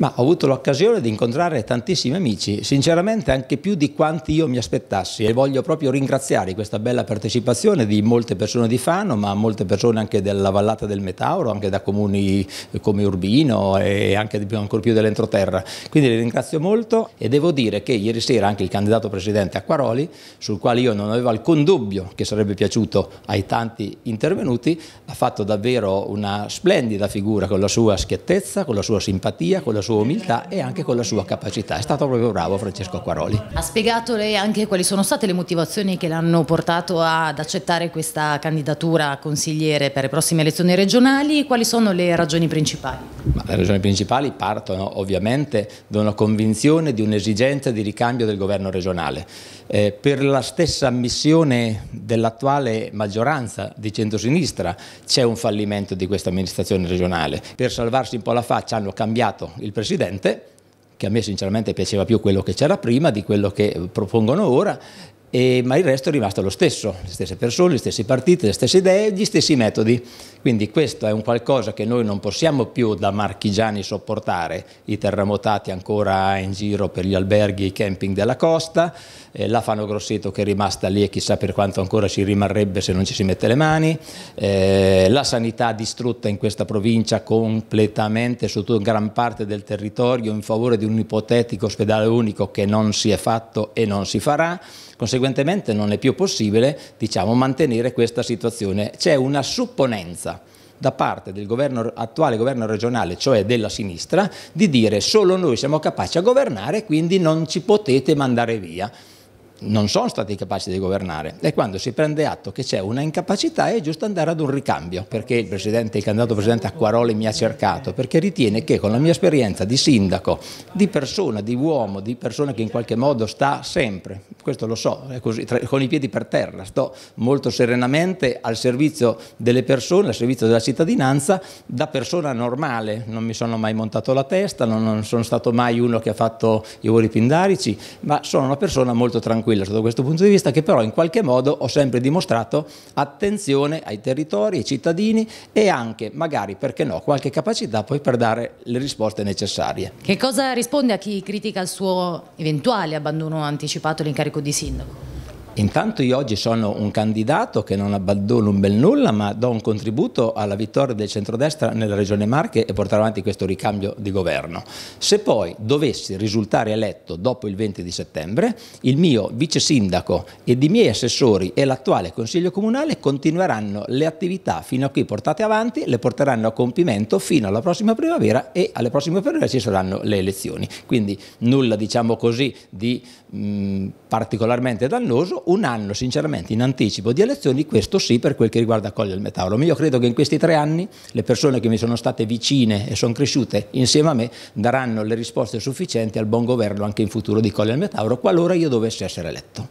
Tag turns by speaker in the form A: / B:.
A: Ma ho avuto l'occasione di incontrare tantissimi amici, sinceramente anche più di quanti io mi aspettassi e voglio proprio ringraziare questa bella partecipazione di molte persone di Fano, ma molte persone anche della vallata del Metauro, anche da comuni eh, come Urbino e anche più, ancora più dell'entroterra. Quindi li ringrazio molto e devo dire che ieri sera anche il candidato presidente Acquaroli, sul quale io non avevo alcun dubbio che sarebbe piaciuto ai tanti intervenuti, ha fatto davvero una splendida figura con la sua schiettezza, con la sua simpatia, con la sua sua umiltà e anche con la sua capacità. È stato proprio bravo Francesco Acquaroli.
B: Ha spiegato lei anche quali sono state le motivazioni che l'hanno portato ad accettare questa candidatura a consigliere per le prossime elezioni regionali e quali sono le ragioni principali?
A: Ma le ragioni principali partono ovviamente da una convinzione di un'esigenza di ricambio del governo regionale. Eh, per la stessa ammissione dell'attuale maggioranza di centrosinistra c'è un fallimento di questa amministrazione regionale. Per salvarsi un po' la faccia hanno cambiato il presidente presidente, che a me sinceramente piaceva più quello che c'era prima di quello che propongono ora, e, ma il resto è rimasto lo stesso, le stesse persone, gli stessi partiti, le stesse idee, gli stessi metodi. Quindi questo è un qualcosa che noi non possiamo più da marchigiani sopportare, i terremotati ancora in giro per gli alberghi i camping della costa, eh, la Fano Grosseto che è rimasta lì e chissà per quanto ancora ci rimarrebbe se non ci si mette le mani, eh, la sanità distrutta in questa provincia completamente su gran parte del territorio in favore di un ipotetico ospedale unico che non si è fatto e non si farà. Conseguentemente non è più possibile diciamo, mantenere questa situazione. C'è una supponenza da parte del governo, attuale governo regionale, cioè della sinistra, di dire solo noi siamo capaci a governare, quindi non ci potete mandare via non sono stati capaci di governare e quando si prende atto che c'è una incapacità è giusto andare ad un ricambio perché il, presidente, il candidato presidente Acquaroli mi ha cercato perché ritiene che con la mia esperienza di sindaco, di persona, di uomo, di persona che in qualche modo sta sempre, questo lo so, è così, tra, con i piedi per terra, sto molto serenamente al servizio delle persone, al servizio della cittadinanza, da persona normale, non mi sono mai montato la testa, non, non sono stato mai uno che ha fatto i voli pindarici, ma sono una persona molto tranquilla tranquilla sotto questo punto di vista, che però in qualche modo ho sempre dimostrato attenzione ai territori, ai cittadini e anche, magari, perché no, qualche capacità poi per dare le risposte necessarie. Che
B: cosa risponde a chi critica il suo eventuale abbandono anticipato l'incarico di sindaco?
A: Intanto io oggi sono un candidato che non abbandono un bel nulla, ma do un contributo alla vittoria del centrodestra nella regione Marche e portare avanti questo ricambio di governo. Se poi dovessi risultare eletto dopo il 20 di settembre, il mio vice sindaco ed i miei assessori e l'attuale consiglio comunale continueranno le attività fino a qui portate avanti, le porteranno a compimento fino alla prossima primavera e alle prossime primavera ci saranno le elezioni. Quindi nulla diciamo così di mh, particolarmente dannoso un anno sinceramente in anticipo di elezioni, questo sì per quel che riguarda Colle del Metauro. Io credo che in questi tre anni le persone che mi sono state vicine e sono cresciute insieme a me daranno le risposte sufficienti al buon governo anche in futuro di Colle del Metauro qualora io dovessi essere eletto.